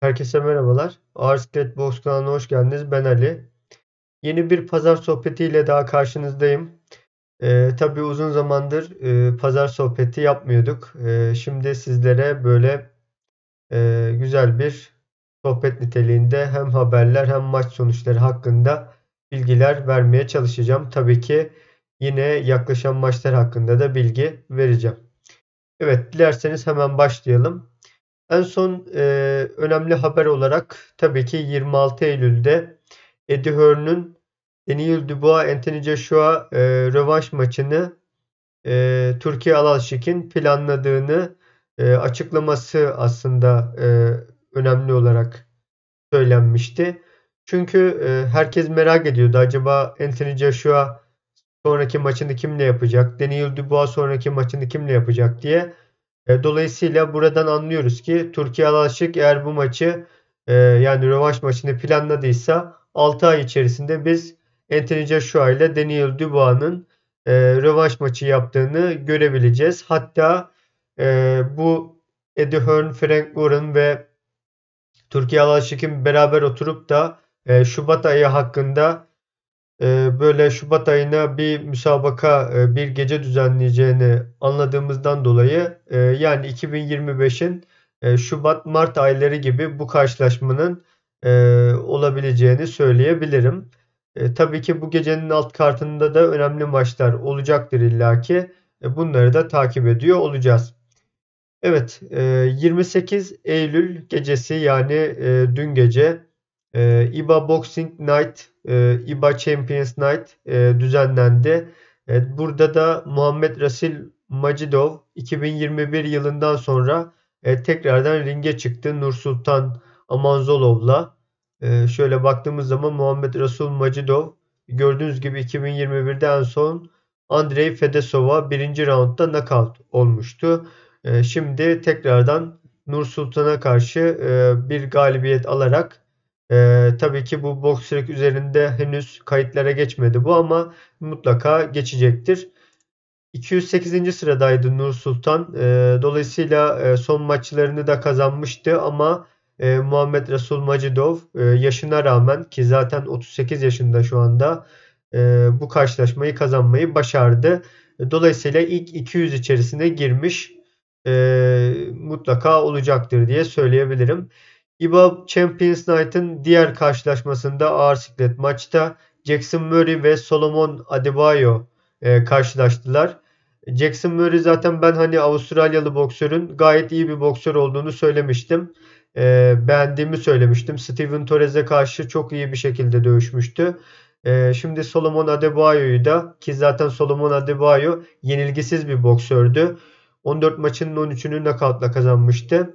Herkese merhabalar. Arsket Box kanalına hoş geldiniz. Ben Ali. Yeni bir pazar sohbetiyle daha karşınızdayım. Ee, tabii uzun zamandır e, pazar sohbeti yapmıyorduk. E, şimdi sizlere böyle e, güzel bir sohbet niteliğinde hem haberler hem maç sonuçları hakkında bilgiler vermeye çalışacağım. Tabii ki yine yaklaşan maçlar hakkında da bilgi vereceğim. Evet dilerseniz hemen başlayalım. En son e, önemli haber olarak tabii ki 26 Eylül'de Eddie Hearn'ın Daniel Dubois Anthony Joshua e, rövanş maçını e, Türkiye Alalşik'in planladığını e, açıklaması aslında e, önemli olarak söylenmişti. Çünkü e, herkes merak ediyordu acaba Anthony Joshua sonraki maçını kimle yapacak? Daniel Dubois sonraki maçını kimle yapacak diye. E, dolayısıyla buradan anlıyoruz ki Türkiye Alaşık eğer bu maçı e, yani rövanş maçını planladıysa 6 ay içerisinde biz Anthony Joshua ile Daniel Dubois'ın e, rövanş maçı yaptığını görebileceğiz. Hatta e, bu Eddie Hearn, Frank Warren ve Türkiye Alaşık'ın beraber oturup da Şubat ayı hakkında ee, böyle Şubat ayına bir müsabaka, e, bir gece düzenleyeceğini anladığımızdan dolayı e, yani 2025'in e, Şubat-Mart ayları gibi bu karşılaşmanın olabileceğini söyleyebilirim. Tabii ki bu gecenin alt kartında da önemli maçlar olacaktır illaki. Bunları da takip ediyor olacağız. Evet, 28 Eylül gecesi yani dün gece e, ee, IBA Boxing Night, e, IBA Champions Night e, düzenlendi. Evet, burada da Muhammed Rasil Macidov 2021 yılından sonra e, tekrardan ringe çıktı Nursultan Amanzolov'la. E, şöyle baktığımız zaman Muhammed Rasul Macidov gördüğünüz gibi 2021'den son Andrei Fedesov'a birinci roundda knockout olmuştu. E, şimdi tekrardan Nursultan'a karşı e, bir galibiyet alarak ee, tabii ki bu Boxrec üzerinde henüz kayıtlara geçmedi bu ama mutlaka geçecektir. 208. sıradaydı Nur Sultan. Ee, dolayısıyla e, son maçlarını da kazanmıştı ama e, Muhammed Resul Macidov e, yaşına rağmen ki zaten 38 yaşında şu anda e, bu karşılaşmayı kazanmayı başardı. Dolayısıyla ilk 200 içerisine girmiş e, mutlaka olacaktır diye söyleyebilirim. IBA Champions Knight'ın diğer karşılaşmasında ağır siklet maçta Jackson Murray ve Solomon Adebayo e, karşılaştılar. Jackson Murray zaten ben hani Avustralyalı boksörün gayet iyi bir boksör olduğunu söylemiştim. E, beğendiğimi söylemiştim. Steven Torres'e karşı çok iyi bir şekilde dövüşmüştü. E, şimdi Solomon Adebayo'yu da ki zaten Solomon Adebayo yenilgisiz bir boksördü. 14 maçının 13'ünü nakavtla kazanmıştı.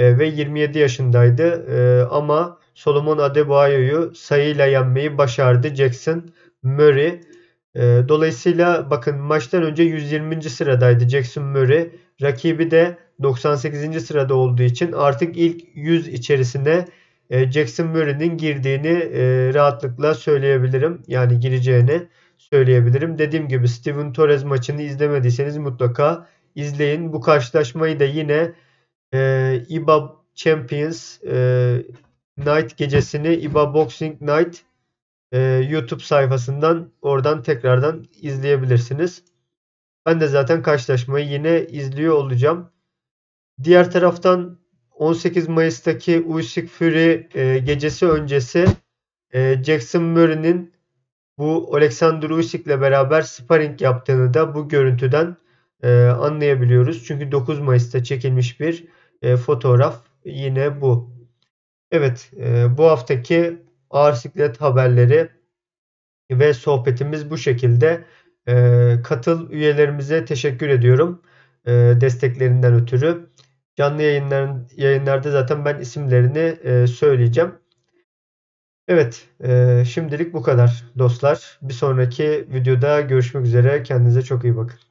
Ee, ve 27 yaşındaydı. Ee, ama Solomon Adebayo'yu sayıyla yenmeyi başardı Jackson Murray. Ee, dolayısıyla bakın maçtan önce 120. sıradaydı Jackson Murray. Rakibi de 98. sırada olduğu için artık ilk 100 içerisine e, Jackson Murray'nin girdiğini e, rahatlıkla söyleyebilirim. Yani gireceğini söyleyebilirim. Dediğim gibi Steven Torres maçını izlemediyseniz mutlaka izleyin. Bu karşılaşmayı da yine ee, e, IBA Champions e, Night gecesini IBA e Boxing Night e, YouTube sayfasından oradan tekrardan izleyebilirsiniz. Ben de zaten karşılaşmayı yine izliyor olacağım. Diğer taraftan 18 Mayıs'taki Usyk Fury e, gecesi öncesi e, Jackson Murray'nin bu Alexander ile beraber sparring yaptığını da bu görüntüden anlayabiliyoruz. Çünkü 9 Mayıs'ta çekilmiş bir e, fotoğraf yine bu. Evet e, bu haftaki ağır siklet haberleri ve sohbetimiz bu şekilde. E, katıl üyelerimize teşekkür ediyorum e, desteklerinden ötürü. Canlı yayınların, yayınlarda zaten ben isimlerini e, söyleyeceğim. Evet, e, şimdilik bu kadar dostlar. Bir sonraki videoda görüşmek üzere. Kendinize çok iyi bakın.